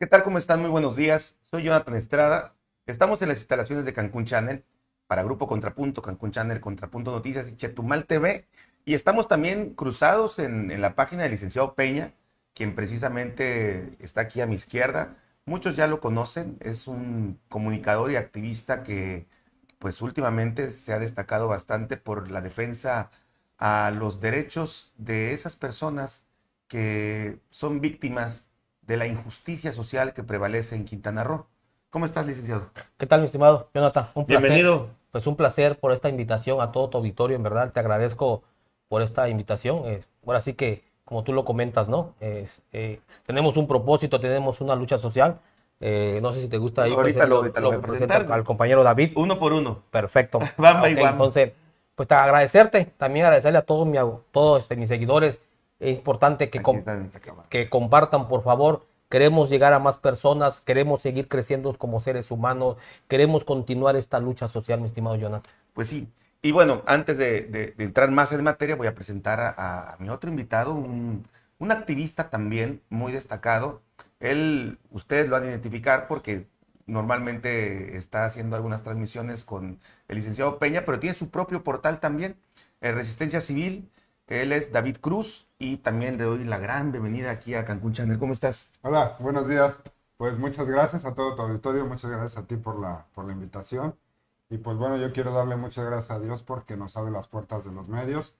¿Qué tal? ¿Cómo están? Muy buenos días. Soy Jonathan Estrada. Estamos en las instalaciones de Cancún Channel para Grupo Contrapunto, Cancún Channel, Contrapunto Noticias y Chetumal TV. Y estamos también cruzados en, en la página del licenciado Peña, quien precisamente está aquí a mi izquierda. Muchos ya lo conocen, es un comunicador y activista que pues últimamente se ha destacado bastante por la defensa a los derechos de esas personas que son víctimas de la injusticia social que prevalece en Quintana Roo. ¿Cómo estás, licenciado? ¿Qué tal, mi estimado Jonathan? Un placer. Bienvenido. Pues un placer por esta invitación a todo tu auditorio, en verdad. Te agradezco por esta invitación. Eh, ahora sí que, como tú lo comentas, ¿no? Eh, tenemos un propósito, tenemos una lucha social. Eh, no sé si te gusta ahí. Pues, Ahorita lo, voy a presentar al compañero David. Uno por uno. Perfecto. vamos ah, Entonces, pues agradecerte, también agradecerle a todos, mi, este, todos mis seguidores es importante que, compartan, por favor. Queremos llegar a más personas, queremos seguir creciendo como seres humanos, queremos continuar esta lucha social, mi estimado Jonathan. Pues sí, y bueno, antes de, entrar más en materia, voy a presentar a, mi otro invitado, un, activista también muy destacado. Él, ustedes lo han identificar porque normalmente está haciendo algunas transmisiones con el licenciado Peña, pero tiene su propio portal también, eh, Resistencia Civil, él es David Cruz y también le doy la gran bienvenida aquí a Cancún Channel. ¿Cómo estás? Hola, buenos días. Pues muchas gracias a todo tu auditorio, muchas gracias a ti por la, por la invitación. Y pues bueno, yo quiero darle muchas gracias a Dios porque nos abre las puertas de los medios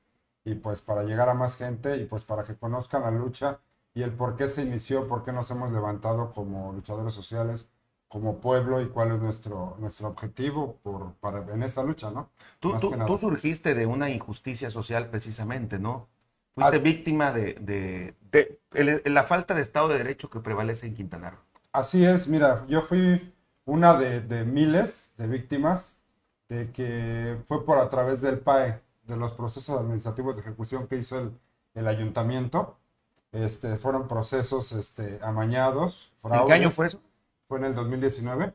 y pues para llegar a más gente y pues para que conozcan la lucha y el por qué se inició, por qué nos hemos levantado como luchadores sociales, como pueblo y cuál es nuestro, nuestro objetivo por, para, en esta lucha, ¿no? Tú, tú, surgiste de una injusticia social precisamente, ¿no? Fuiste víctima de, la falta de Estado de Derecho que prevalece en Quintana Roo. Así es, mira, yo fui una de, miles de víctimas de que fue por a través del PAE, de los procesos administrativos de ejecución que hizo el, el ayuntamiento. Este, fueron procesos este, amañados, fraudes. ¿En qué año fue eso? fue en el 2019,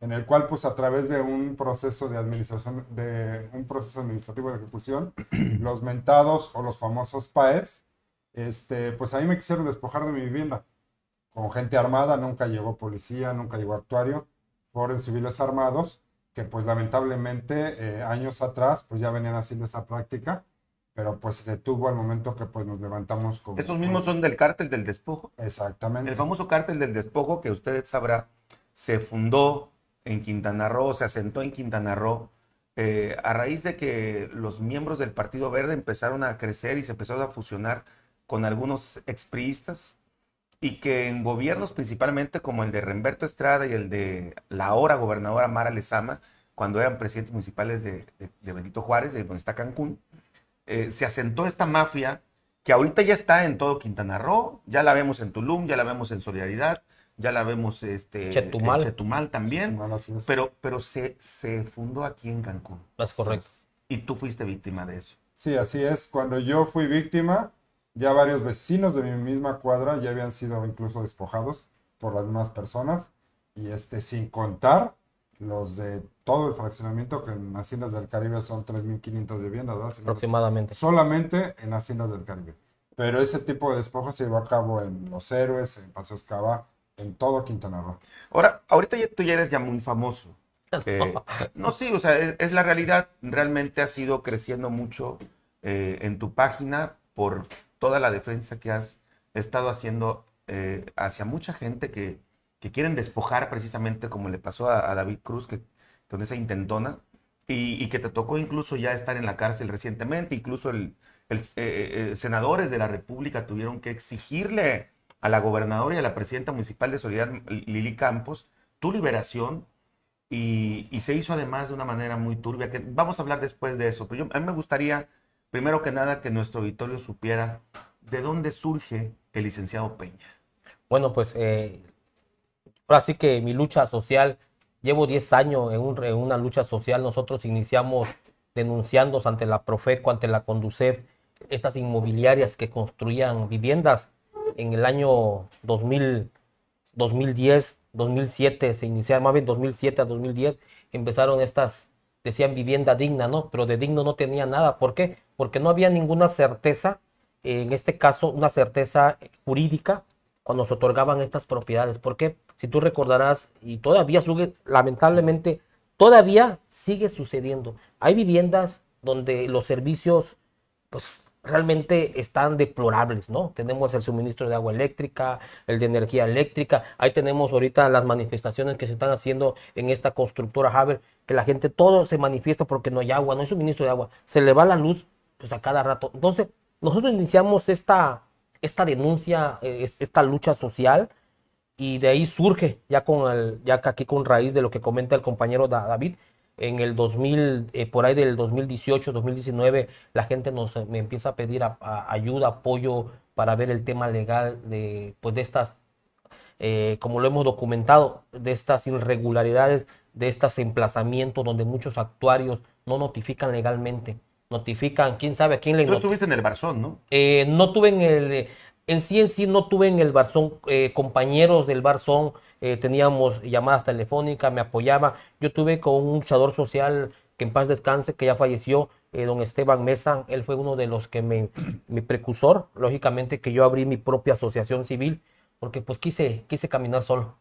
en el cual pues a través de un proceso de administración, de un proceso administrativo de ejecución, los mentados o los famosos PAES, este, pues a mí me quisieron despojar de mi vivienda con gente armada, nunca llegó policía, nunca llegó actuario, fueron civiles armados que pues lamentablemente eh, años atrás pues ya venían haciendo esa práctica pero pues se tuvo al momento que pues nos levantamos con... Estos mismos son del cártel del despojo. Exactamente. El famoso cártel del despojo que usted sabrá, se fundó en Quintana Roo, se asentó en Quintana Roo, eh, a raíz de que los miembros del Partido Verde empezaron a crecer y se empezaron a fusionar con algunos expriistas, y que en gobiernos principalmente como el de Remberto Estrada y el de la ahora gobernadora Mara Lezama, cuando eran presidentes municipales de, de Benito Juárez, de donde está Cancún, eh, se asentó esta mafia que ahorita ya está en todo Quintana Roo, ya la vemos en Tulum, ya la vemos en Solidaridad, ya la vemos este, en Chetumal también, pero, pero se, se fundó aquí en Cancún. Es correcto. Y tú fuiste víctima de eso. Sí, así es. Cuando yo fui víctima, ya varios vecinos de mi misma cuadra ya habían sido incluso despojados por algunas personas. Y este, sin contar los de todo el fraccionamiento, que en Haciendas del Caribe son 3.500 viviendas, ¿verdad? Aproximadamente. solamente en Haciendas del Caribe. Pero ese tipo de despojo se llevó a cabo en Los Héroes, en Paseos Cava, en todo Quintana Roo. Ahora, ahorita ya, tú ya eres ya muy famoso. no, sí, o sea, es, la realidad. Realmente has ido creciendo mucho eh, en tu página por toda la defensa que has estado haciendo eh, hacia mucha gente que, que quieren despojar precisamente como le pasó a, David Cruz, que con esa intentona, y, que te tocó incluso ya estar en la cárcel recientemente, incluso el, el eh, eh, eh, senadores de la República tuvieron que exigirle a la gobernadora y a la presidenta municipal de Soledad, Lili Campos, tu liberación, y, se hizo además de una manera muy turbia, que vamos a hablar después de eso, pero yo, a mí me gustaría, primero que nada, que nuestro auditorio supiera de dónde surge el licenciado Peña. Bueno, pues eh, Así que mi lucha social, llevo 10 años en, una lucha social. Nosotros iniciamos denunciando ante la Profeco, ante la Conducef, estas inmobiliarias que construían viviendas. En el año 2000, 2010, 2007 se iniciaron, más bien 2007 a 2010, empezaron estas, decían vivienda digna, ¿no? Pero de digno no tenía nada. ¿Por qué? Porque no había ninguna certeza, en este caso una certeza jurídica cuando se otorgaban estas propiedades. Porque si tú recordarás, y todavía sigue, lamentablemente, todavía sigue sucediendo. Hay viviendas donde los servicios, pues realmente están deplorables, ¿no? Tenemos el suministro de agua eléctrica, el de energía eléctrica, ahí tenemos ahorita las manifestaciones que se están haciendo en esta constructora Haber, que la gente todo se manifiesta porque no hay agua, no hay suministro de agua, se le va la luz pues a cada rato. Entonces, nosotros iniciamos esta esta denuncia, eh, esta lucha social, y de ahí surge, ya con el, ya aquí con raíz de lo que comenta el compañero David, en el 2000, eh, por ahí del 2018, 2019, la gente nos eh, me empieza a pedir ayuda, apoyo para ver el tema legal de, pues de estas, como lo hemos documentado, de estas irregularidades, de estos emplazamientos donde muchos actuarios no notifican legalmente notifican, quién sabe quién le Tú estuviste en el Barzón, ¿no? Eh, no tuve en el. Eh, en sí, en sí, no tuve en el Barzón. Eh, compañeros del Barzón teníamos llamadas telefónicas, me apoyaba. Yo tuve con un luchador social que en paz descanse, que ya falleció, don Esteban Mesa. Él fue uno de los que me. mi precursor, lógicamente, que yo abrí mi propia asociación civil, porque pues quise, quise caminar solo.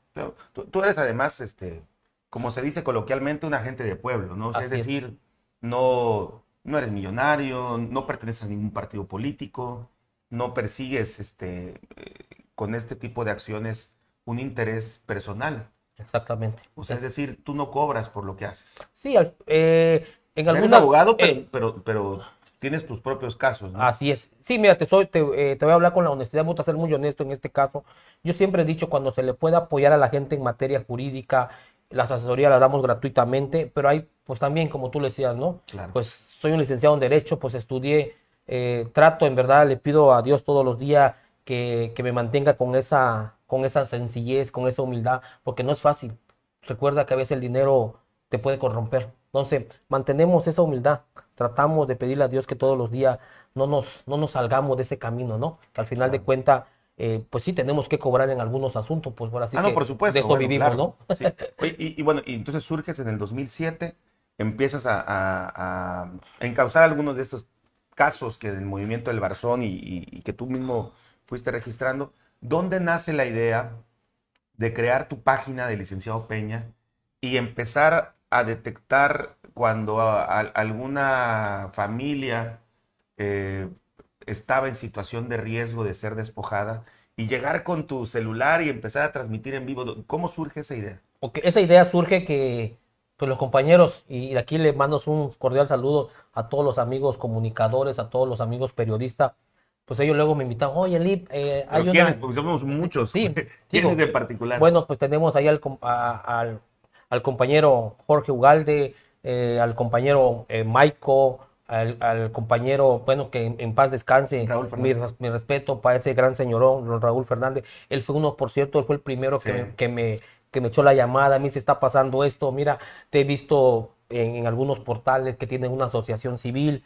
Tú, eres además, este, como se dice coloquialmente, un agente de pueblo, ¿no? es decir, no no eres millonario, no perteneces a ningún partido político, no persigues este, eh, con este tipo de acciones un interés personal. Exactamente. O sea, es decir, tú no cobras por lo que haces. Sí, eh, en algún abogado, eh, pero, pero, tienes tus propios casos. ¿no? Así es. Sí, mira, te, soy, te, voy a hablar con la honestidad, voy a ser muy honesto en este caso. Yo siempre he dicho, cuando se le puede apoyar a la gente en materia jurídica, las asesorías las damos gratuitamente, pero hay pues también, como tú le decías, ¿no? Claro. Pues soy un licenciado en Derecho, pues estudié, eh, trato, en verdad, le pido a Dios todos los días que, me mantenga con esa, con esa sencillez, con esa humildad, porque no es fácil. Recuerda que a veces el dinero te puede corromper. Entonces, mantenemos esa humildad, tratamos de pedirle a Dios que todos los días no nos, no nos salgamos de ese camino, ¿no? Que al final de cuentas, eh, pues sí tenemos que cobrar en algunos asuntos, pues por así ah, no, por supuesto. eso vivimos, ¿no? y, bueno, y entonces surges en el 2007, empiezas a, a, encauzar algunos de estos casos que del movimiento del Barzón y, que tú mismo fuiste registrando, ¿dónde nace la idea de crear tu página de licenciado Peña y empezar a detectar cuando alguna familia eh, estaba en situación de riesgo de ser despojada y llegar con tu celular y empezar a transmitir en vivo? ¿Cómo surge esa idea? esa idea surge que pues los compañeros, y aquí le mando un cordial saludo a todos los amigos comunicadores, a todos los amigos periodistas, pues ellos luego me invitan, oye, Lip, eh, hay una... Porque somos muchos. Sí, de particular? Bueno, pues tenemos ahí al, al, compañero Jorge Ugalde, eh, al compañero eh, Maiko, al, compañero, bueno, que en, paz descanse, Raúl mi, mi, respeto para ese gran señorón, Raúl Fernández. Él fue uno, por cierto, él fue el primero que me que me echó la llamada, a mí se está pasando esto, mira, te he visto en, algunos portales que tienen una asociación civil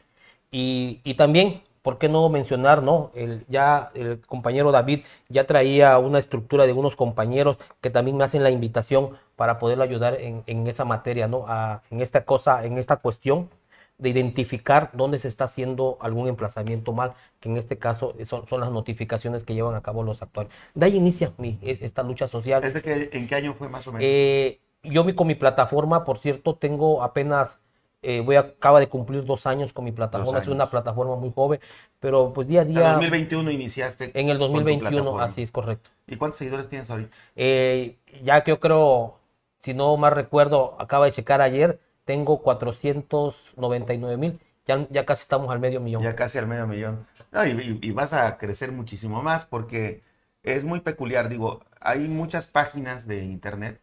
y, también ¿por qué no mencionar, no? El, ya el compañero David ya traía una estructura de unos compañeros que también me hacen la invitación para poder ayudar en, en esa materia, ¿no? A, en esta cosa, en esta cuestión de identificar dónde se está haciendo algún emplazamiento mal, que en este caso eh, son, son las notificaciones que llevan a cabo los actuales. De ahí inicia mi, e, esta lucha social. que, en qué año fue más o menos? Eh, yo vi con mi plataforma, por cierto, tengo apenas, eh, voy acaba de cumplir dos años con mi plataforma, es una plataforma muy joven, pero pues día a día... en el 2021 iniciaste. En el 2021, así es correcto. ¿Y cuántos seguidores tienes ahorita? Eh, ya que yo creo, si no más recuerdo, acaba de checar ayer, tengo 499 mil. Ya, ya, casi estamos al medio millón. Ya casi al medio millón. y, y, vas a crecer muchísimo más porque es muy peculiar. Digo, hay muchas páginas de internet,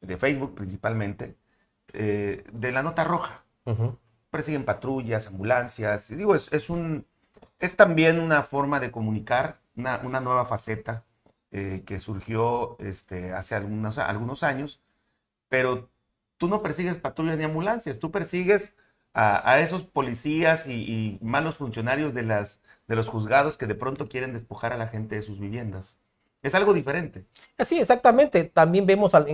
de Facebook principalmente, eh, de la nota roja. Persiguen patrullas, ambulancias. digo, es, es, un, es también una forma de comunicar, una, una nueva faceta eh, que surgió este, hace algunos, algunos años. Pero tú no persigues patrullas ni ambulancias, tú persigues a, esos policías y, malos funcionarios de, las, de los juzgados que de pronto quieren despojar a la gente de sus viviendas. Es algo diferente. Sí, exactamente. También vemos, no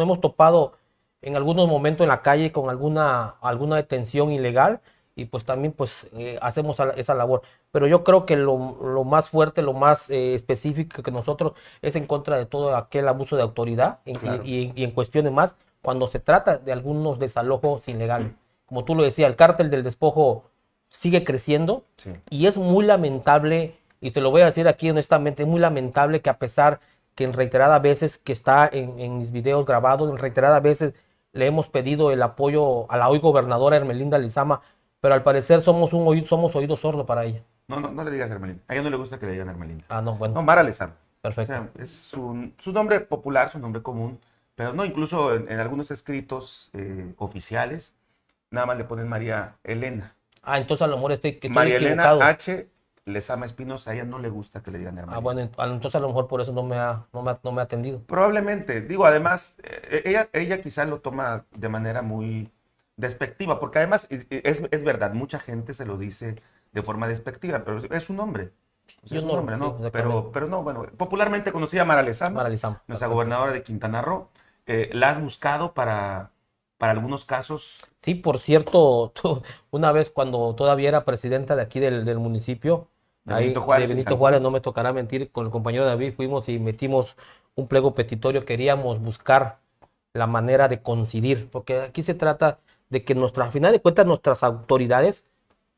hemos topado en algunos momentos en la calle con alguna, alguna detención ilegal y pues también pues eh, hacemos esa labor. Pero yo creo que lo, más fuerte, lo más eh, específico que nosotros es en contra de todo aquel abuso de autoridad y en cuestiones más cuando se trata de algunos desalojos ilegales. Como tú lo decías, el cártel del despojo sigue creciendo y es muy lamentable, y te lo voy a decir aquí honestamente, es muy lamentable que a pesar que en reiteradas veces que está en, mis videos grabados, en reiteradas veces le hemos pedido el apoyo a la hoy gobernadora Hermelinda Lizama, pero al parecer somos un oído, somos oídos sordos para ella. No, no, no le digas Hermelinda. A ella no le gusta que le digan Hermelinda. Ah, no, bueno. No, Mara Lizama. Perfecto. es un, su nombre popular, su nombre común. Pero no, incluso en, algunos escritos eh, oficiales, nada más le ponen María Elena. Ah, entonces a lo mejor estoy, que... María Elena H. ama Espinosa, a ella no le gusta que le digan hermana. Ah, bueno, ah, entonces a lo mejor por eso no me ha, no me atendido. Probablemente. Digo, además, eh, eh, ella, ella quizás lo toma de manera muy despectiva, porque además es, verdad, mucha gente se lo dice de forma despectiva, pero es un hombre. es un hombre, ¿no? Pero, pero no, bueno, popularmente conocida Mara Mara Lezama, nuestra gobernadora de Quintana Roo, eh, ¿la has buscado para, para algunos casos? Sí, por cierto, una vez cuando todavía era presidenta de aquí del, municipio, de Benito, Juárez, no me tocará mentir, con el compañero David fuimos y metimos un pliego petitorio, queríamos buscar la manera de coincidir, porque aquí se trata de que nuestra al final de cuentas, nuestras autoridades,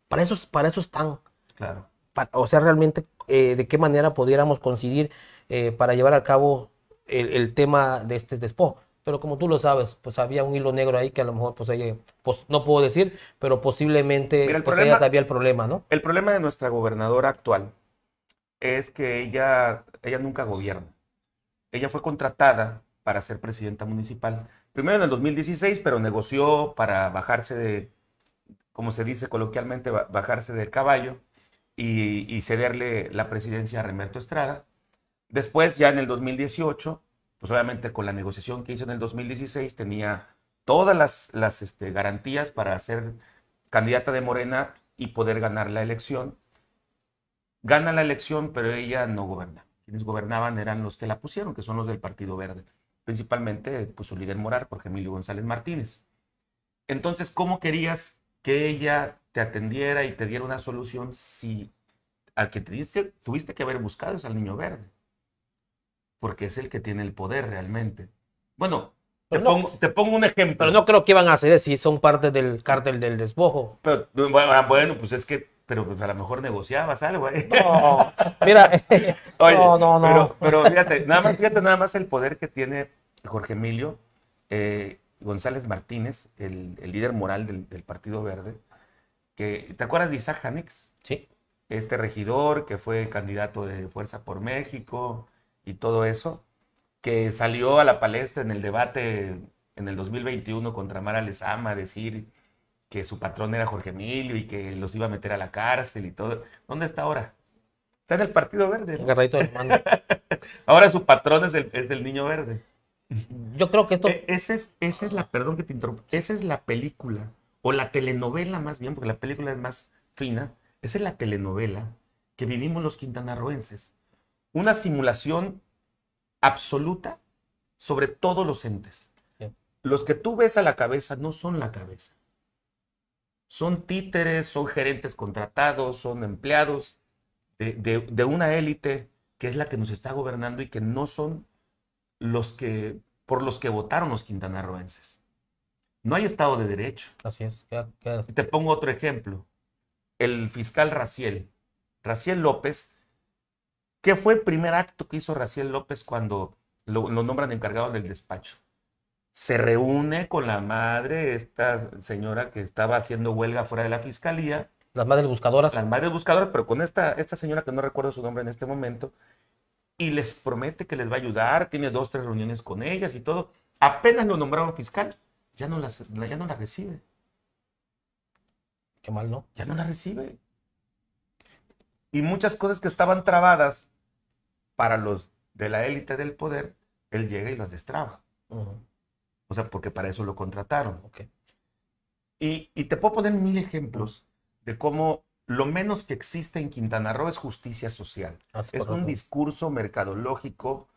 para eso, para eso están. Claro. o sea, realmente, eh, de qué manera pudiéramos coincidir eh, para llevar a cabo el, tema de este despojo. Pero como tú lo sabes, pues había un hilo negro ahí que a lo mejor pues, pues no puedo decir, pero posiblemente había el pues, problema, el problema, ¿no? El problema de nuestra gobernadora actual es que ella, ella nunca gobierna. Ella fue contratada para ser presidenta municipal. Primero en el 2016, pero negoció para bajarse de, como se dice coloquialmente, bajarse del caballo y cederle la presidencia a Remerto Estrada Después, ya en el 2018, pues obviamente con la negociación que hizo en el 2016, tenía todas las, este, garantías para ser candidata de Morena y poder ganar la elección. Gana la elección, pero ella no goberna. Quienes gobernaban eran los que la pusieron, que son los del Partido Verde, principalmente pues, su líder moral, Jorge Emilio González Martínez. Entonces, ¿cómo querías que ella te atendiera y te diera una solución si al que tuviste que haber buscado es al niño verde? porque es el que tiene el poder realmente. Bueno, te, pongo, un ejemplo. Pero no creo que iban a hacer si son parte del cártel del despojo. Pero, bueno, ah, pues es que, pero pues, a lo mejor negociabas algo. ¿eh? No, mira, no, no, no. Pero, fíjate, nada más, fíjate nada más el poder que tiene Jorge Emilio eh, González Martínez, el, líder moral del, Partido Verde, que, ¿te acuerdas de Isaac Janix? Sí. Este regidor que fue candidato de Fuerza por México, y todo eso, que salió a la palestra en el debate en el 2021 contra Mara Lezama decir que su patrón era Jorge Emilio y que los iba a meter a la cárcel y todo. ¿Dónde está ahora? Está en el Partido Verde. ahora su patrón es el, niño verde. Yo creo que esto... E, es, esa es la, perdón que te esa es la película, o la telenovela más bien, porque la película es más fina, esa es la telenovela que vivimos los quintanarroenses una simulación absoluta sobre todos los entes. Los que tú ves a la cabeza no son la cabeza. Son títeres, son gerentes contratados, son empleados de, de, una élite que es la que nos está gobernando y que no son los que por los que votaron los quintanarroenses. No hay Estado de Derecho. Así es. Te pongo otro ejemplo. El fiscal Raciel, Raciel López, ¿Qué fue el primer acto que hizo Raciel López cuando lo, nombran encargado del despacho? Se reúne con la madre, esta señora que estaba haciendo huelga fuera de la fiscalía. Las madres buscadoras. Las madres buscadoras, pero con esta, esta señora que no recuerdo su nombre en este momento, y les promete que les va a ayudar, tiene dos, tres reuniones con ellas y todo. Apenas lo nombraron fiscal, ya no, las, ya no la recibe. Qué mal, ¿no? Ya no la recibe. Y muchas cosas que estaban trabadas para los de la élite del poder, él llega y los destraba. O sea, porque para eso lo contrataron. Y, te puedo poner mil ejemplos de cómo lo menos que existe en Quintana Roo es justicia social. Ah, es un discurso mercadológico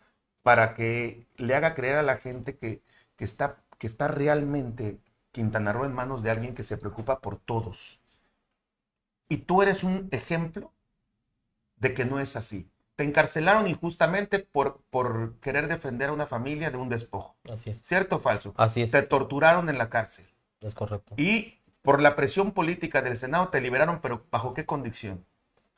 para que le haga creer a la gente que, que, está, que está realmente Quintana Roo en manos de alguien que se preocupa por todos. Y tú eres un ejemplo de que no es así te encarcelaron injustamente por, por querer defender a una familia de un despojo. Así es. ¿Cierto o falso? Así es. Te torturaron en la cárcel. Es correcto. Y por la presión política del Senado te liberaron, pero ¿bajo qué condición?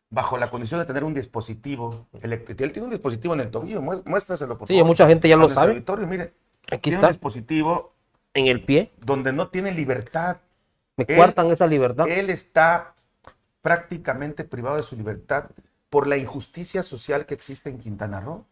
Bajo la condición de tener un dispositivo. Él tiene un dispositivo en el tobillo, muéstraselo por favor. Sí, mucha gente ya lo sabe. Mire, Aquí tiene está. un dispositivo en el pie donde no tiene libertad. Me cuartan esa libertad. Él está prácticamente privado de su libertad por la injusticia social que existe en Quintana Roo.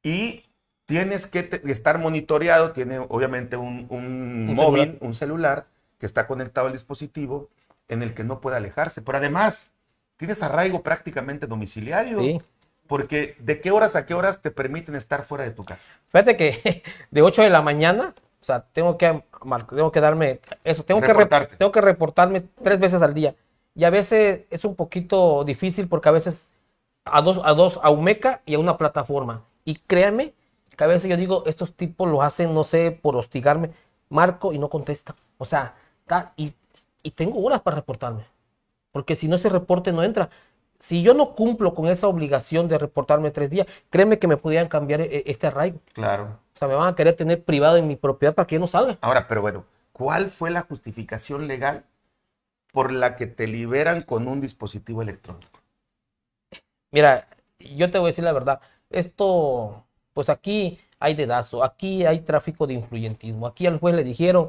Y tienes que estar monitoreado, tiene obviamente un, móvil, un celular que está conectado al dispositivo en el que no puede alejarse. Pero además, tienes arraigo prácticamente domiciliario. Porque ¿de qué horas a qué horas te permiten estar fuera de tu casa? Fíjate que de 8 de la mañana, o sea, tengo que, tengo que darme eso, tengo tengo que reportarme tres veces al día. Y a veces es un poquito difícil porque a veces a dos, a dos, a Umeca y a una plataforma. Y créanme que a veces yo digo, estos tipos lo hacen, no sé, por hostigarme. Marco y no contesta. O sea, y, y tengo horas para reportarme. Porque si no ese reporte no entra. Si yo no cumplo con esa obligación de reportarme tres días, créeme que me podrían cambiar eh, este arraigo. Claro. O sea, me van a querer tener privado en mi propiedad para que no salga. Ahora, pero bueno, ¿cuál fue la justificación legal por la que te liberan con un dispositivo electrónico? Mira, yo te voy a decir la verdad. Esto, pues aquí hay dedazo, aquí hay tráfico de influyentismo. Aquí al juez le dijeron,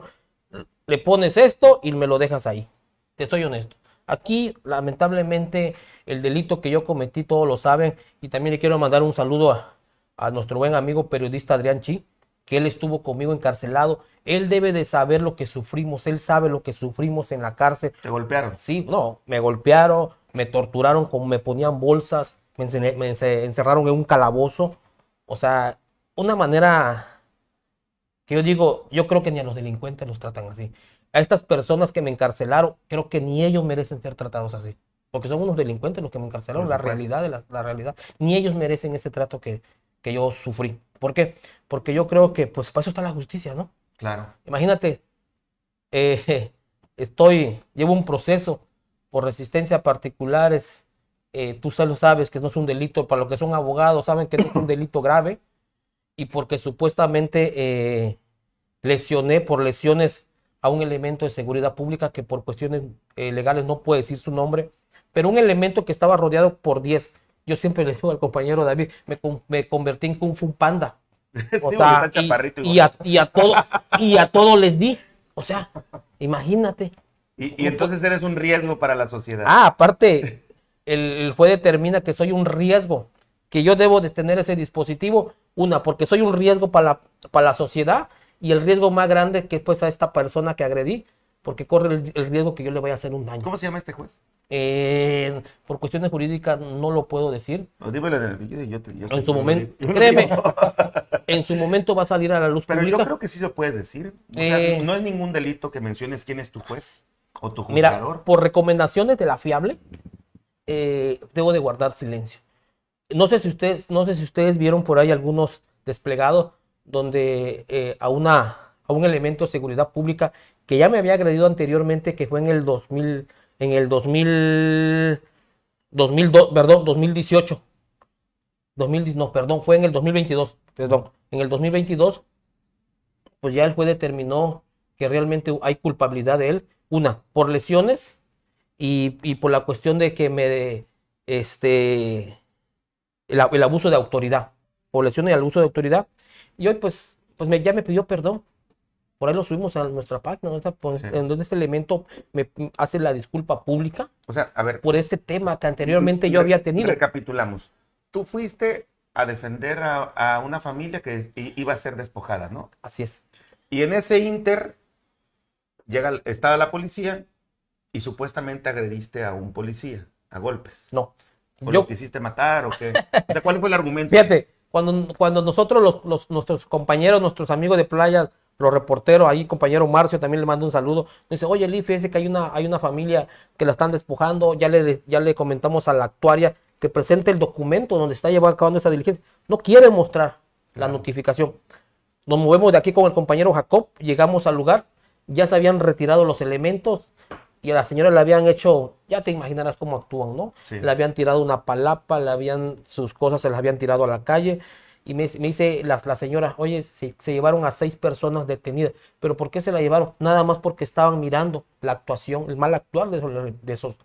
le pones esto y me lo dejas ahí. Te soy honesto. Aquí, lamentablemente, el delito que yo cometí, todos lo saben. Y también le quiero mandar un saludo a, a nuestro buen amigo periodista Adrián Chi, que él estuvo conmigo encarcelado. Él debe de saber lo que sufrimos, él sabe lo que sufrimos en la cárcel. ¿Te golpearon? Sí, no, me golpearon, me torturaron, como me ponían bolsas, me, encerraron en un calabozo. O sea, una manera que yo digo, yo creo que ni a los delincuentes los tratan así. A estas personas que me encarcelaron, creo que ni ellos merecen ser tratados así. Porque son unos delincuentes los que me encarcelaron, la realidad de la, realidad. Ni ellos merecen ese trato que, yo sufrí. ¿Por qué? Porque yo creo que, pues, para eso está la justicia, ¿no? Claro. Imagínate, eh, estoy, llevo un proceso, por resistencia a particulares, eh, tú se lo sabes que no es un delito, para los que son abogados saben que no es un delito grave, y porque supuestamente eh, lesioné por lesiones a un elemento de seguridad pública que por cuestiones eh, legales no puede decir su nombre, pero un elemento que estaba rodeado por 10. Yo siempre le digo al compañero David, me, convertí en Kung Fu Panda. y, a, todo, y a todos les di. O sea, imagínate. Y, entonces eres un riesgo para la sociedad. Ah, aparte, el juez determina que soy un riesgo, que yo debo de tener ese dispositivo, una, porque soy un riesgo para la, para la sociedad y el riesgo más grande que pues a esta persona que agredí, porque corre el, riesgo que yo le voy a hacer un daño. ¿Cómo se llama este juez? Eh, por cuestiones jurídicas no lo puedo decir. dímelo en el yo, te, yo En su momento, créeme, en su momento va a salir a la luz Pero yo creo que sí se puede decir. O sea, eh, no es ningún delito que menciones quién es tu juez. Mira, por recomendaciones de la fiable, eh, debo de guardar silencio. No sé, si ustedes, no sé si ustedes vieron por ahí algunos desplegados donde eh, a, una, a un elemento de seguridad pública que ya me había agredido anteriormente, que fue en el 2000, en el 2000, 2002, perdón, 2018. no, perdón, fue en el 2022, perdón, en el 2022, pues ya el juez determinó que realmente hay culpabilidad de él una, por lesiones y, por la cuestión de que me... Este, el, abuso de autoridad. Por lesiones y el abuso de autoridad. Y hoy pues, pues ya me pidió perdón. Por ahí lo subimos a nuestra página, pues, en donde este elemento me hace la disculpa pública. O sea, a ver. Por este tema que anteriormente yo había tenido. Recapitulamos. Tú fuiste a defender a, a, una familia que iba a ser despojada, ¿no? Así es. Y en ese inter llega, estaba la policía y supuestamente agrediste a un policía a golpes. No. ¿O Yo... matar o qué? ¿cuál fue el argumento? Fíjate, cuando, cuando nosotros, nuestros compañeros, nuestros amigos de playa, los reporteros, ahí compañero Marcio también le manda un saludo, dice, oye, Lee, fíjese que hay una, hay una familia que la están despojando, ya le, ya le comentamos a la actuaria que presente el documento donde está llevando cabo esa diligencia. No quiere mostrar la notificación. Nos movemos de aquí con el compañero Jacob, llegamos al lugar, ya se habían retirado los elementos y a la señora le habían hecho, ya te imaginarás cómo actúan, ¿no? Sí. Le habían tirado una palapa, le habían, sus cosas se las habían tirado a la calle. Y me, me dice la, señora, oye, se, se, llevaron a seis personas detenidas. ¿Pero por qué se la llevaron? Nada más porque estaban mirando la actuación, el mal actuar de esos,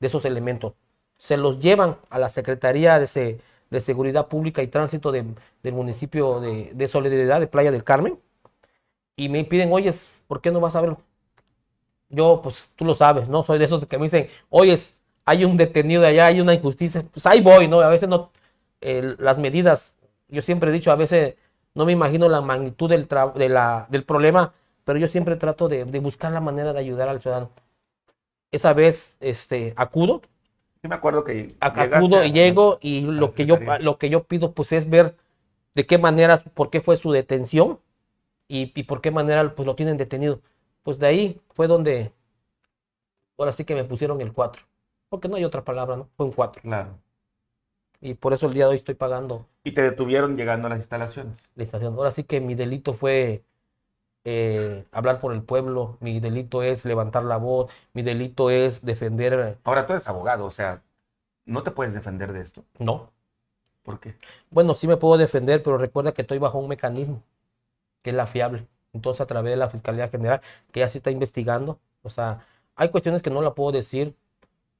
de esos, elementos. Se los llevan a la Secretaría de, de Seguridad Pública y Tránsito del municipio de, de Solidaridad, de Playa del Carmen. Y me piden, oye, ¿por qué no vas a verlo? Yo, pues tú lo sabes, ¿no? Soy de esos que me dicen, oye, hay un detenido de allá, hay una injusticia, pues ahí voy, ¿no? A veces no, las medidas, yo siempre he dicho, a veces no me imagino la magnitud del, de la, del problema, pero yo siempre trato de, buscar la manera de ayudar al ciudadano. Esa vez, este, acudo. Sí me acuerdo que acudo y llego y lo que yo lo que yo pido pues es ver de qué manera, por qué fue su detención y, por qué manera pues, lo tienen detenido. Pues de ahí fue donde, ahora sí que me pusieron el 4, porque no hay otra palabra, ¿no? Fue un 4. Claro. Y por eso el día de hoy estoy pagando. ¿Y te detuvieron llegando a las instalaciones? Ahora sí que mi delito fue eh, hablar por el pueblo, mi delito es levantar la voz, mi delito es defender. Ahora tú eres abogado, o sea, ¿no te puedes defender de esto? No. ¿Por qué? Bueno, sí me puedo defender, pero recuerda que estoy bajo un mecanismo que es la fiable. Entonces, a través de la Fiscalía General, que ya se está investigando, o sea, hay cuestiones que no la puedo decir.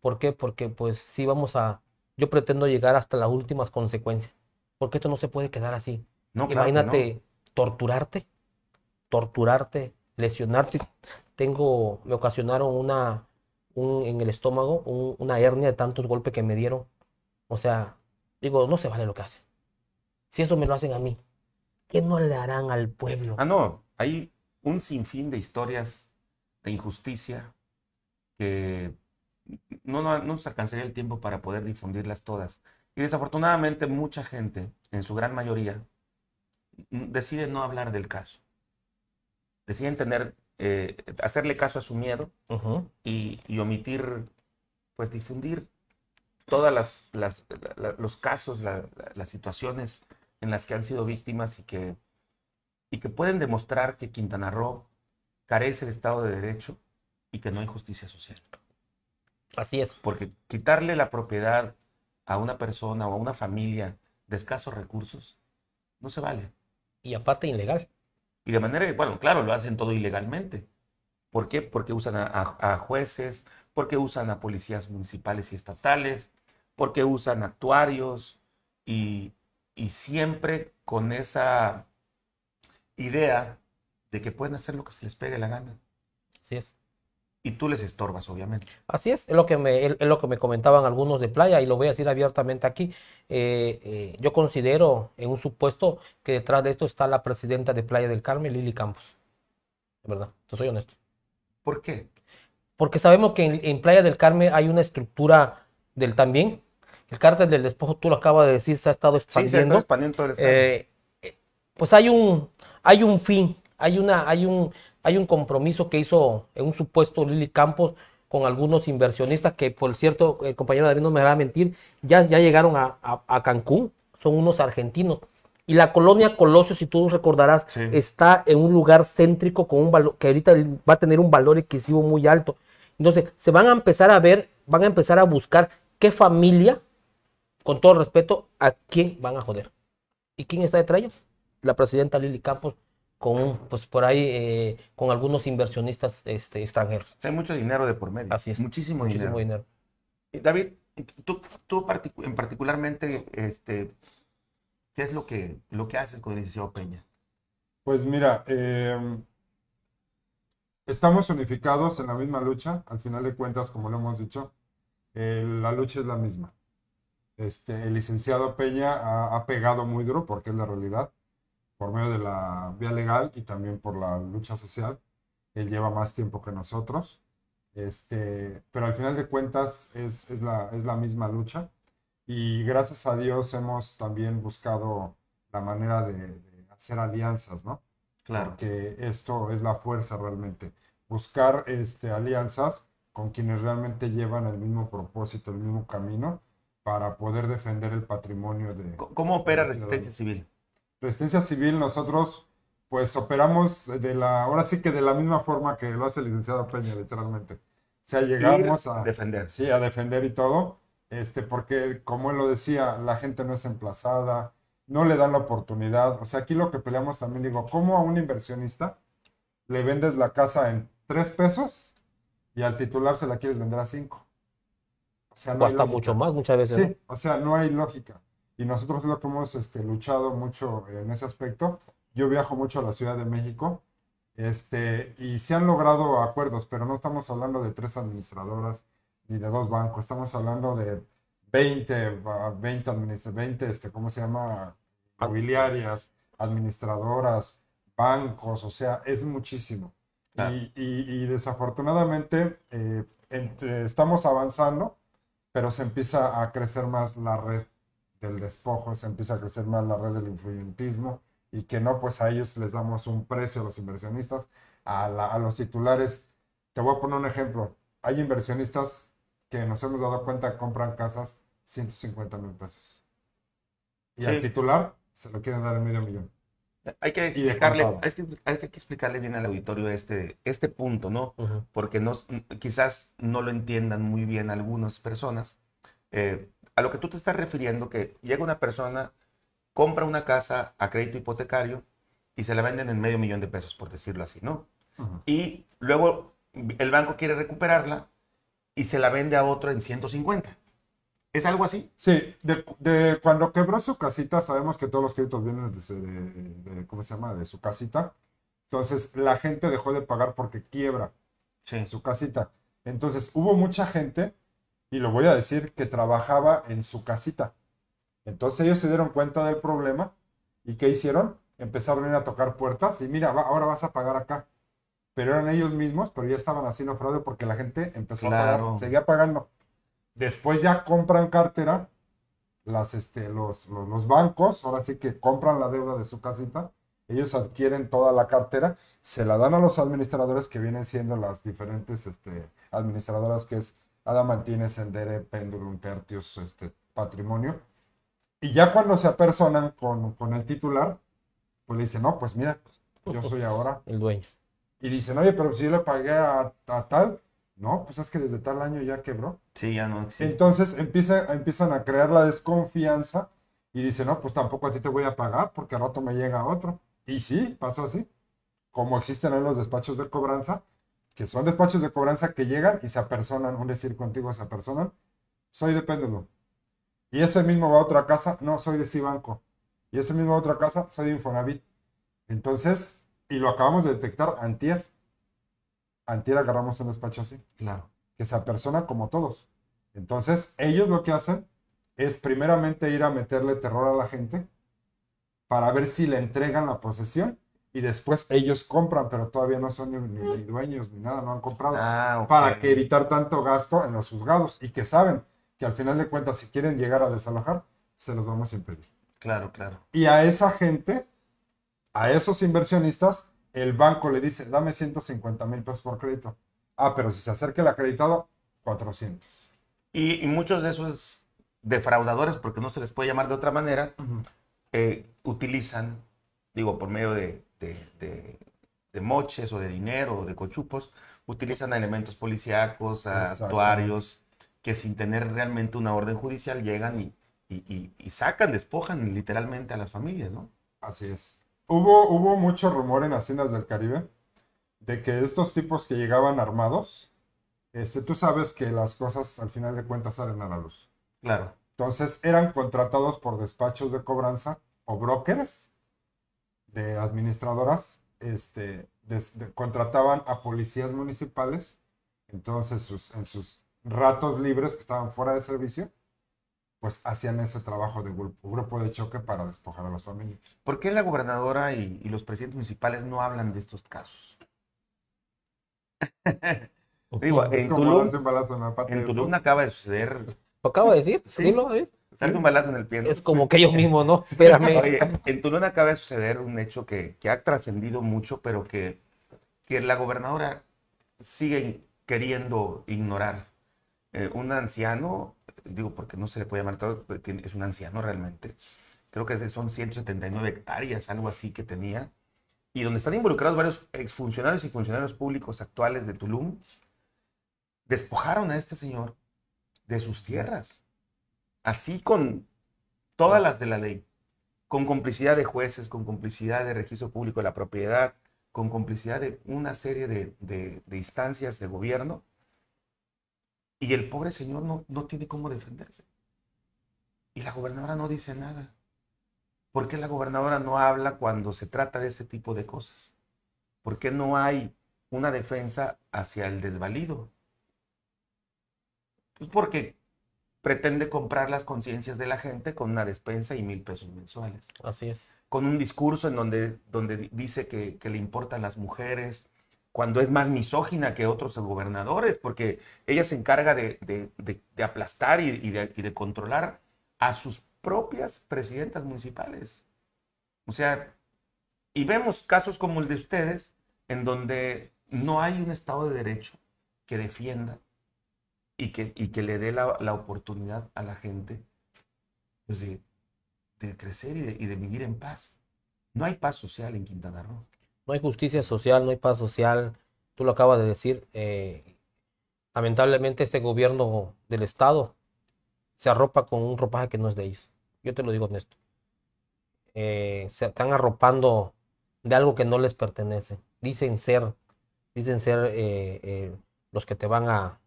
¿Por qué? Porque pues sí vamos a, yo pretendo llegar hasta las últimas consecuencias, porque esto no se puede quedar así. No, Imagínate torturarte, torturarte, lesionarte. Tengo, me ocasionaron una, en el estómago, una hernia de tantos golpes que me dieron. O sea, digo, no se vale lo que hace. Si eso me lo hacen a mí, ¿Qué no le harán al pueblo? Ah, no, hay un sinfín de historias de injusticia que no, nos alcanzaría el tiempo para poder difundirlas todas. Y desafortunadamente mucha gente, en su gran mayoría, decide no hablar del caso. Deciden tener, eh, hacerle caso a su miedo y, omitir, pues difundir todas las, los casos, las situaciones en las que han sido víctimas y que, y que pueden demostrar que Quintana Roo carece de Estado de Derecho y que no hay justicia social. Así es. Porque quitarle la propiedad a una persona o a una familia de escasos recursos no se vale. Y aparte ilegal. Y de manera, bueno, claro, lo hacen todo ilegalmente. ¿Por qué? Porque usan a jueces, porque usan a policías municipales y estatales, porque usan actuarios y, y siempre con esa idea de que pueden hacer lo que se les pegue la gana. Así es. Y tú les estorbas, obviamente. Así es, es lo que me, es lo que me comentaban algunos de playa y lo voy a decir abiertamente aquí. Eh, eh, yo considero en un supuesto que detrás de esto está la presidenta de Playa del Carmen, Lili Campos. De verdad, te soy honesto. ¿Por qué? Porque sabemos que en Playa del Carmen hay una estructura del también el cártel del despojo, tú lo acabas de decir, se ha estado expandiendo. Eh, eh, pues hay un, hay un fin, hay, una, hay, un, hay un compromiso que hizo en un supuesto Lili Campos con algunos inversionistas que, por cierto, el compañero David no me a mentir, ya, ya llegaron a, Cancún, son unos argentinos. Y la colonia Colosio, si tú recordarás, está en un lugar céntrico con un valor que ahorita va a tener un valor exquisivo muy alto. Entonces, se van a empezar a ver, van a empezar a buscar qué familia con todo respeto, ¿a quién van a joder? ¿Y quién está detrás de ellos? La presidenta Lili Campos con pues por ahí eh, con algunos inversionistas este, extranjeros. Hay mucho dinero de por medio. Así es. Muchísimo, dinero. David, tú, en particularmente, este, ¿qué es lo que, lo que haces con el Peña? Pues mira, em, estamos unificados en la misma lucha, al final de cuentas, como lo hemos dicho, eh, la lucha es la misma este, el licenciado Peña ha, pegado muy duro, porque es la realidad, por medio de la vía legal y también por la lucha social. Él lleva más tiempo que nosotros, este, pero al final de cuentas es, es, la, es la misma lucha. Y gracias a Dios hemos también buscado la manera de, hacer alianzas, ¿no? Claro. que esto es la fuerza realmente. Buscar este, alianzas con quienes realmente llevan el mismo propósito, el mismo camino para poder defender el patrimonio de... ¿Cómo opera Resistencia Civil? Resistencia Civil nosotros pues operamos de la, ahora sí que de la misma forma que lo hace el licenciado Peña literalmente. O sea, llegamos a defender. Sí, a defender y todo, este, porque como él lo decía, la gente no es emplazada, no le dan la oportunidad. O sea, aquí lo que peleamos también digo, ¿cómo a un inversionista le vendes la casa en tres pesos y al titular se la quieres vender a cinco? O, sea, no hasta mucho más muchas veces. Sí, o sea, no hay lógica. Y nosotros lo que hemos este, luchado mucho en ese aspecto, yo viajo mucho a la Ciudad de México este, y se han logrado acuerdos, pero no estamos hablando de tres administradoras ni de dos bancos, estamos hablando de 20, 20, 20 este, ¿cómo se llama? Ah. Mobiliarias, administradoras, bancos, o sea, es muchísimo. Y, y, desafortunadamente eh, entre, estamos avanzando, pero se empieza a crecer más la red del despojo, se empieza a crecer más la red del influyentismo y que no, pues a ellos les damos un precio a los inversionistas, a, los titulares. Te voy a poner un ejemplo. Hay inversionistas que nos hemos dado cuenta que compran casas 150 mil pesos. Y al titular se lo quieren dar el medio millón. Hay que, explicarle, hay que, explicarle bien al auditorio este, este punto, ¿no? Porque no, quizás no lo entiendan muy bien algunas personas. Eh, a lo que tú te estás refiriendo, que llega una persona, compra una casa a crédito hipotecario y se la venden en medio millón de pesos, por decirlo así, ¿no? Y luego el banco quiere recuperarla y se la vende a otro en 150. ¿Es algo así? Sí, de, cuando quebró su casita, sabemos que todos los créditos vienen de, su, ¿cómo se llama? De su casita. Entonces, la gente dejó de pagar porque quiebra su casita. Entonces, hubo mucha gente, y lo voy a decir, que trabajaba en su casita. Entonces, ellos se dieron cuenta del problema y ¿qué hicieron? Empezaron a ir a tocar puertas y mira, ahora vas a pagar acá. Pero eran ellos mismos, pero ya estaban haciendo fraude porque la gente empezó a pagar, seguía pagando. Después ya compran cartera, las, este, los, bancos, ahora sí que compran la deuda de su casita, ellos adquieren toda la cartera, se la dan a los administradores que vienen siendo las diferentes este, administradoras que es Adamantine, Sendere, Pendulum, Tertius, este, Patrimonio. Y ya cuando se apersonan con, el titular, pues le dicen, no, pues mira, yo soy ahora el dueño. Y dicen, oye, pero si yo le pagué a tal, no, pues es que desde tal año ya quebró. Sí, ya no existe. Entonces empieza, empiezan a crear la desconfianza y dicen, no, pues tampoco a ti te voy a pagar porque al rato me llega otro. Y sí, pasó así. Como existen en los despachos de cobranza, que son despachos de cobranza que llegan y se apersonan, un decir contigo se apersonan, soy de péndulo. Y ese mismo va a otra casa, no, soy de Cibanco. Y ese mismo va a otra casa, soy de Infonavit. Entonces, y lo acabamos de detectar antier. Antier agarramos un despacho así. Claro. Que se apersona como todos. Entonces, ellos lo que hacen es primeramente ir a meterle terror a la gente para ver si le entregan la posesión y después ellos compran, pero todavía no son ni, dueños ni nada, no han comprado. Ah, para que evitar tanto gasto en los juzgados y que saben que al final de cuentas, si quieren llegar a desalojar, se los vamos a impedir. Claro, claro. Y a esa gente, a esos inversionistas, el banco le dice, dame 150 mil pesos por crédito. Ah, pero si se acerca el acreditado, 400. Y, muchos de esos defraudadores, porque no se les puede llamar de otra manera, eh, utilizan, digo, por medio de, moches o de dinero o de cochupos, utilizan elementos policíacos, actuarios, que sin tener realmente una orden judicial llegan y sacan, despojan literalmente a las familias, ¿no? Así es. Hubo, mucho rumor en Haciendas del Caribe de que estos tipos que llegaban armados, este, tú sabes que las cosas al final de cuentas salen a la luz. Claro. Entonces eran contratados por despachos de cobranza o brokers de administradoras, este, contrataban a policías municipales, entonces sus, en sus ratos libres que estaban fuera de servicio, pues hacían ese trabajo de grupo, de choque para despojar a las familias. ¿Por qué la gobernadora y, los presidentes municipales no hablan de estos casos? Digo, en Tulum, acaba de suceder. ¿Lo acabo de decir? Sí, lo es? ¿eh? un balazo en el pie. Es como que ellos mismos, ¿no? Espérame. Oye, en Tulum acaba de suceder un hecho que, ha trascendido mucho, pero que, que la gobernadora sigue queriendo ignorar. Eh, un anciano, digo porque no se le puede llamar todo, es un anciano realmente, creo que son 179 hectáreas, algo así que tenía, y donde están involucrados varios exfuncionarios y funcionarios públicos actuales de Tulum, despojaron a este señor de sus tierras, así con todas las de la ley, con complicidad de jueces, con complicidad de registro público de la propiedad, con complicidad de una serie de instancias de gobierno, y el pobre señor no, no tiene cómo defenderse. Y la gobernadora no dice nada. ¿Por qué la gobernadora no habla cuando se trata de ese tipo de cosas? ¿Por qué no hay una defensa hacia el desvalido? Pues porque pretende comprar las conciencias de la gente con una despensa y mil pesos mensuales. Así es. Con un discurso en donde, donde dice que, que le importan las mujeres, cuando es más misógina que otros gobernadores, porque ella se encarga de, aplastar y, de, controlar a sus propias presidentas municipales. O sea, y vemos casos como el de ustedes, en donde no hay un Estado de Derecho que defienda y que, le dé la, oportunidad a la gente pues, de, crecer y de vivir en paz. No hay paz social en Quintana Roo. No hay justicia social, no hay paz social. Tú lo acabas de decir. Eh, lamentablemente este gobierno del Estado se arropa con un ropaje que no es de ellos. Yo te lo digo honesto. Eh, se están arropando de algo que no les pertenece. Dicen ser, dicen ser eh, los que te van a,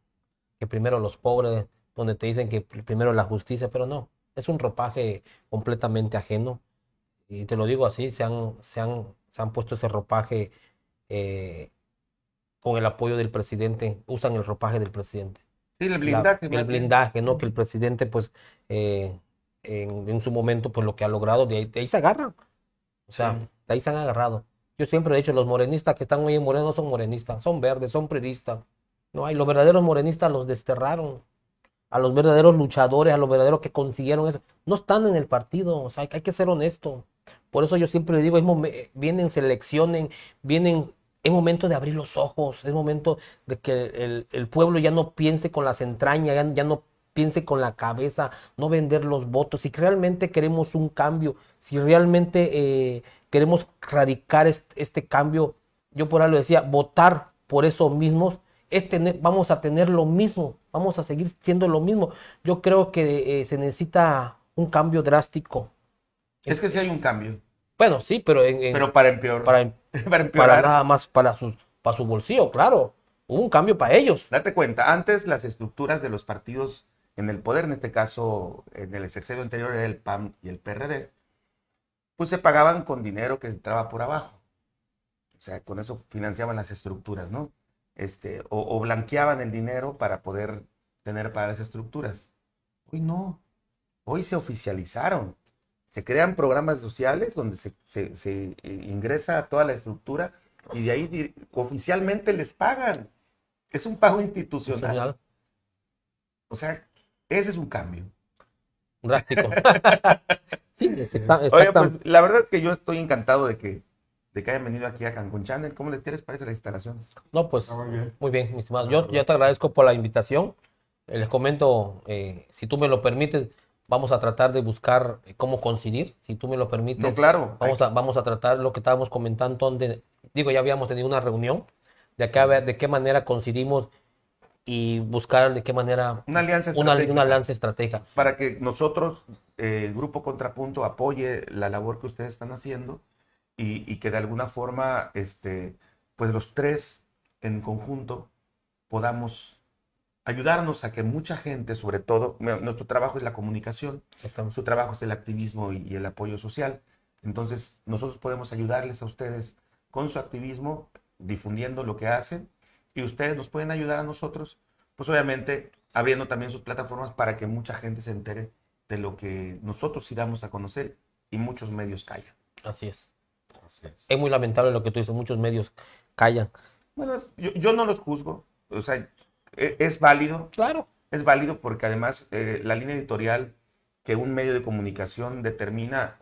que primero los pobres, donde te dicen que primero la justicia, pero no, es un ropaje completamente ajeno. Y te lo digo así, se han se han puesto ese ropaje eh, con el apoyo del presidente, usan el ropaje del presidente. Sí, el blindaje. el blindaje, ¿no? Que el presidente, pues, eh, en, su momento, pues lo que ha logrado, de ahí, se agarran. O sea, de ahí se han agarrado. Yo siempre he dicho, los morenistas que están hoy en Moreno son morenistas, son verdes, son periodistas. No hay, los verdaderos morenistas los desterraron. A los verdaderos luchadores, a los verdaderos que consiguieron eso. No están en el partido, o sea, hay, hay que ser honesto. Por eso yo siempre le digo, eh, vienen, seleccionen, vienen, es momento de abrir los ojos, es momento de que el, pueblo ya no piense con las entrañas, ya, no piense con la cabeza, no vender los votos. Si realmente queremos un cambio, si realmente eh, queremos radicar este, cambio, yo por ahí lo decía, votar por eso mismos, es vamos a tener lo mismo, vamos a seguir siendo lo mismo. Yo creo que eh, se necesita un cambio drástico. Es que si hay un cambio. Bueno, sí, pero en, pero para empeorar. Para, em-, para, nada más, para sus, para su bolsillo, claro. Hubo un cambio para ellos. Date cuenta, antes las estructuras de los partidos en el poder, en este caso, en el sexenio anterior era el PAM y el PRD, pues se pagaban con dinero que entraba por abajo. O sea, con eso financiaban las estructuras, ¿no? Este, o, o blanqueaban el dinero para poder tener para las estructuras. Hoy no. Hoy se oficializaron se crean programas sociales donde se, eh, ingresa a toda la estructura y de ahí oficialmente les pagan. Es un pago institucional. O sea, ese es un cambio. Drástico. sí, Oye, pues, la verdad es que yo estoy encantado de que, que hayan venido aquí a Cancún Channel. ¿Cómo les tienes parece las instalaciones? No, pues muy, bien. muy estimado. Yo, ya te agradezco por la invitación. Eh, les comento, eh, si tú me lo permites, vamos a tratar de buscar cómo coincidir, si tú me lo permites. claro. Vamos a, vamos a tratar lo que estábamos comentando, donde, digo, ya habíamos tenido una reunión, de, de qué manera coincidimos y buscar de qué manera una alianza estratégica, una, estratégica. para que nosotros el eh, grupo contrapunto apoye la labor que ustedes están haciendo y, y, que de alguna forma este pues los tres en conjunto podamos ayudarnos a que mucha gente, sobre todo, nuestro trabajo es la comunicación, su trabajo es el activismo y, el apoyo social. Entonces, nosotros podemos ayudarles a ustedes con su activismo, difundiendo lo que hacen, y ustedes nos pueden ayudar a nosotros, pues obviamente abriendo también sus plataformas para que mucha gente se entere de lo que nosotros sí damos a conocer y muchos medios callan. Así es. Así es. es muy lamentable lo que tú dices, muchos medios callan. Bueno, yo, yo no los juzgo, o sea, e, es válido. Claro. Es válido porque además eh, la línea editorial que un medio de comunicación determina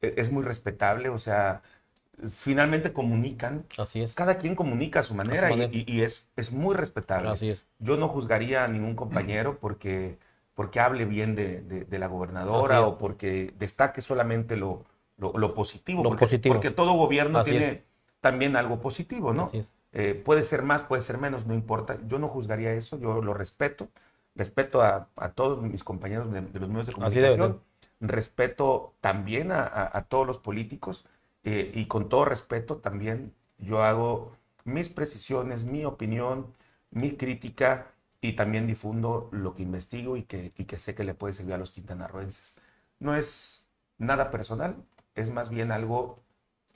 e, es muy respetable, o sea, finalmente comunican. Así es. Cada quien comunica a su manera, Y, es, es muy respetable. Yo no juzgaría a ningún compañero porque, porque hable bien de, la gobernadora o porque destaque solamente lo, lo, positivo. porque, todo gobierno tiene también algo positivo, ¿no? es. Eh, puede ser más, puede ser menos, no importa. Yo no juzgaría eso, yo lo respeto. Respeto a, todos mis compañeros de, los medios de comunicación. Respeto también a, todos los políticos. Eh, y con todo respeto también yo hago mis precisiones, mi opinión, mi crítica y también difundo lo que investigo y que, y que sé que le puede servir a los quintanarroenses. No es nada personal, es más bien algo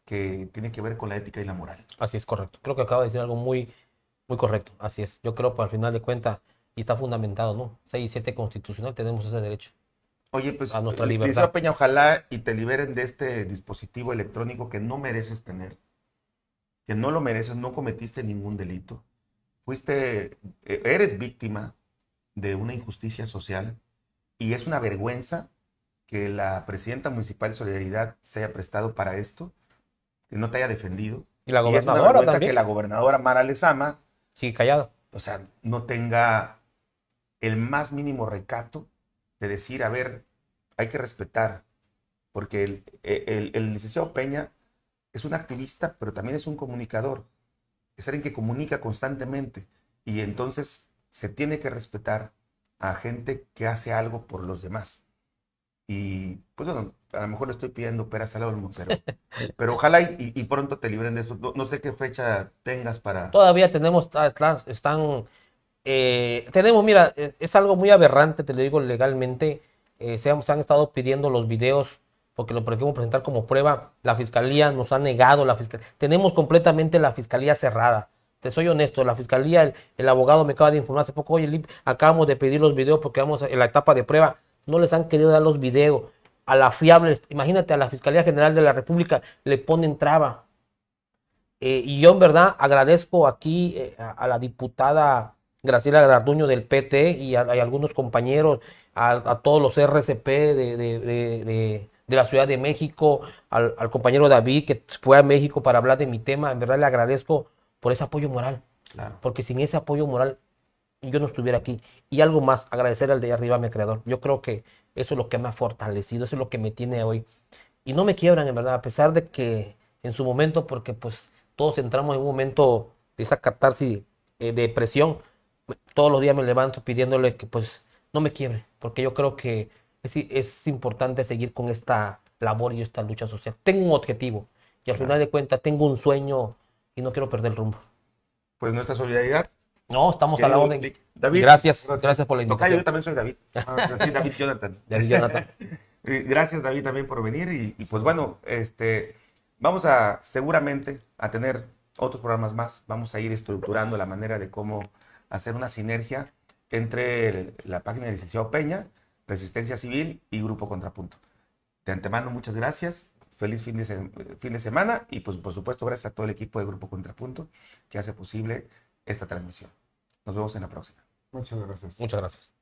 que tiene que ver con la ética y la moral. Así es correcto. Creo que acaba de decir algo muy, muy correcto. Así es. Yo creo que pues, al final de cuentas, y está fundamentado, ¿no? 6 y 7 constitucional tenemos ese derecho. Oye, pues, a nuestra eh, libertad. Peña, ojalá y te liberen de este dispositivo electrónico que no mereces tener, que no lo mereces, no cometiste ningún delito, fuiste, eh, eres víctima de una injusticia social y es una vergüenza que la presidenta municipal de Solidaridad se haya prestado para esto no te haya defendido. Y la gobernadora también. que la gobernadora Mara Lezama. Sí, callado. O sea, no tenga el más mínimo recato de decir, a ver, hay que respetar, porque el, e, el, el licenciado Peña es un activista, pero también es un comunicador. Es alguien que comunica constantemente y entonces se tiene que respetar a gente que hace algo por los demás. Y pues bueno, a lo mejor estoy pidiendo peras al olmo, pero, pero ojalá y, pronto te libren de eso. No, sé qué fecha tengas para... Todavía tenemos, ah, están... Eh, tenemos, mira, eh, es algo muy aberrante, te lo digo legalmente. Eh, se, han, estado pidiendo los videos porque lo queremos presentar como prueba. La fiscalía nos ha negado, la fiscalía. Tenemos completamente la fiscalía cerrada. Te soy honesto, la fiscalía, el, abogado me acaba de informar hace poco, oye, acabamos de pedir los videos porque vamos en la etapa de prueba. No les han querido dar los videos a la fiable, imagínate, a la Fiscalía General de la República le ponen traba. Eh, y yo en verdad agradezco aquí eh, a, la diputada Graciela Garduño del PT y a, algunos compañeros, a, todos los RCP de, la Ciudad de México, al, compañero David que fue a México para hablar de mi tema, en verdad le agradezco por ese apoyo moral, porque sin ese apoyo moral yo no estuviera aquí. Y algo más, agradecer al de arriba, mi creador. Yo creo que eso es lo que me ha fortalecido, eso es lo que me tiene hoy. Y no me quiebran, en verdad, a pesar de que en su momento, porque pues todos entramos en un momento de esa catarsis, eh, de presión, todos los días me levanto pidiéndole que pues no me quiebre, porque yo creo que es, es importante seguir con esta labor y esta lucha social. Tengo un objetivo y al final de cuentas tengo un sueño y no quiero perder el rumbo. Pues nuestra solidaridad no, estamos a la orden David, gracias, gracias, por la invitación. yo también soy David. Ah, David Jonathan. David Jonathan. Eh, gracias, David, también por venir. Y, pues bueno, este, vamos a seguramente a tener otros programas más. Vamos a ir estructurando la manera de cómo hacer una sinergia entre la página del licenciado Peña, Resistencia Civil y Grupo Contrapunto. De antemano, muchas gracias feliz fin de, eh, fin de, semana y pues por supuesto gracias a todo el equipo de Grupo Contrapunto que hace posible esta transmisión. Nos vemos en la próxima. Muchas gracias. Muchas gracias.